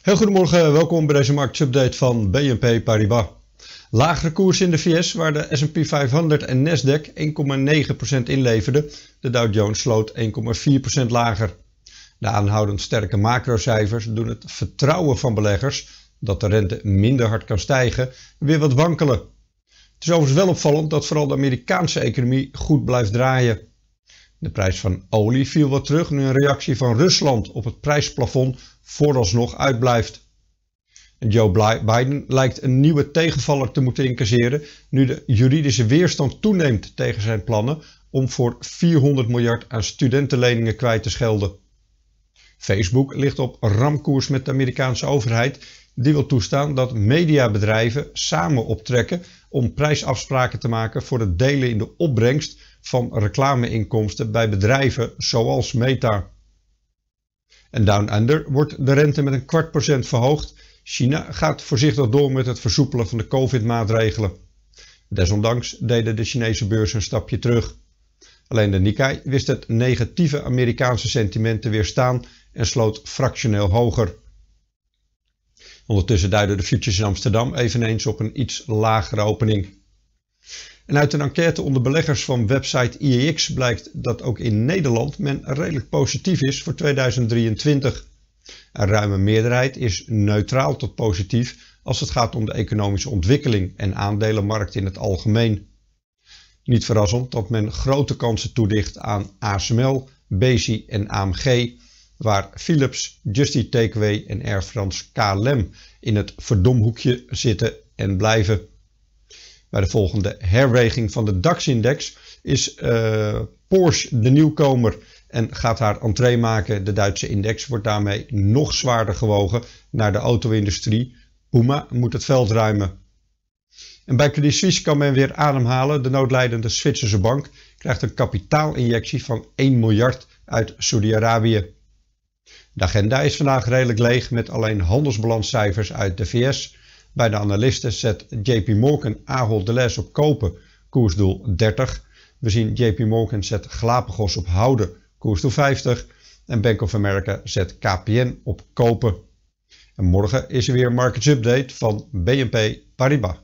Heel goedemorgen, welkom bij deze marktupdate van BNP Paribas. Lagere koers in de VS waar de S&P 500 en Nasdaq 1,9% inleverden. De Dow Jones sloot 1,4% lager. De aanhoudend sterke macrocijfers doen het vertrouwen van beleggers dat de rente minder hard kan stijgen weer wat wankelen. Het is overigens wel opvallend dat vooral de Amerikaanse economie goed blijft draaien. De prijs van olie viel wat terug nu een reactie van Rusland op het prijsplafond vooralsnog uitblijft. Joe Biden lijkt een nieuwe tegenvaller te moeten incasseren nu de juridische weerstand toeneemt tegen zijn plannen om voor 400 miljard aan studentenleningen kwijt te schelden. Facebook ligt op ramkoers met de Amerikaanse overheid, die wil toestaan dat mediabedrijven samen optrekken om prijsafspraken te maken voor het delen in de opbrengst van reclameinkomsten bij bedrijven zoals Meta. En Down Under wordt de rente met een kwart procent verhoogd. China gaat voorzichtig door met het versoepelen van de COVID-maatregelen. Desondanks deden de Chinese beurzen een stapje terug. Alleen de Nikkei wist het negatieve Amerikaanse sentiment te weerstaan en sloot fractioneel hoger. Ondertussen duiden de futures in Amsterdam eveneens op een iets lagere opening. En uit een enquête onder beleggers van website IEX blijkt dat ook in Nederland men redelijk positief is voor 2023. Een ruime meerderheid is neutraal tot positief als het gaat om de economische ontwikkeling en aandelenmarkt in het algemeen. Niet verrassend dat men grote kansen toedicht aan ASML, Bezi en AMG waar Philips, Justy Takeaway en Air France KLM in het verdomhoekje zitten en blijven. Bij de volgende herweging van de DAX-index is uh, Porsche de nieuwkomer en gaat haar entree maken. De Duitse index wordt daarmee nog zwaarder gewogen naar de auto-industrie. Puma moet het veld ruimen. En bij Credit Suisse kan men weer ademhalen. De noodleidende Zwitserse bank krijgt een kapitaalinjectie van 1 miljard uit Saudi-Arabië. De agenda is vandaag redelijk leeg met alleen handelsbalanscijfers uit de VS. Bij de analisten zet JP Morgan Ahold les op kopen, koersdoel 30. We zien JP Morgan zet Galapagos op houden, koersdoel 50. En Bank of America zet KPN op kopen. En morgen is er weer markets update van BNP Paribas.